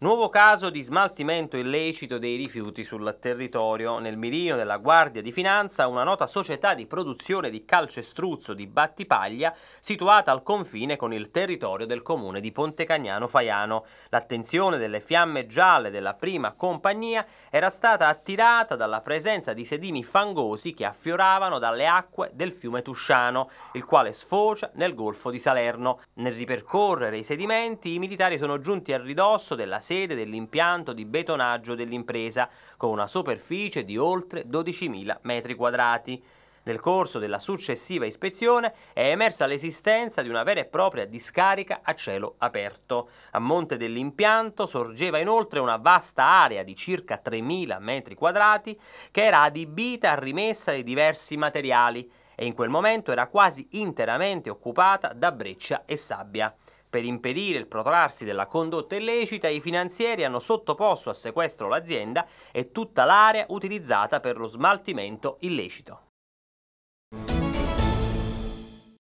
Nuovo caso di smaltimento illecito dei rifiuti sul territorio. Nel mirino della Guardia di Finanza, una nota società di produzione di calcestruzzo di Battipaglia, situata al confine con il territorio del comune di Pontecagnano Faiano. L'attenzione delle fiamme gialle della prima compagnia era stata attirata dalla presenza di sedimi fangosi che affioravano dalle acque del fiume Tusciano, il quale sfocia nel golfo di Salerno. Nel ripercorrere i sedimenti, i militari sono giunti a ridosso della sede dell'impianto di betonaggio dell'impresa, con una superficie di oltre 12.000 metri quadrati. Nel corso della successiva ispezione è emersa l'esistenza di una vera e propria discarica a cielo aperto. A monte dell'impianto sorgeva inoltre una vasta area di circa 3.000 metri quadrati che era adibita a rimessa di diversi materiali e in quel momento era quasi interamente occupata da breccia e sabbia. Per impedire il protrarsi della condotta illecita, i finanzieri hanno sottoposto a sequestro l'azienda e tutta l'area utilizzata per lo smaltimento illecito.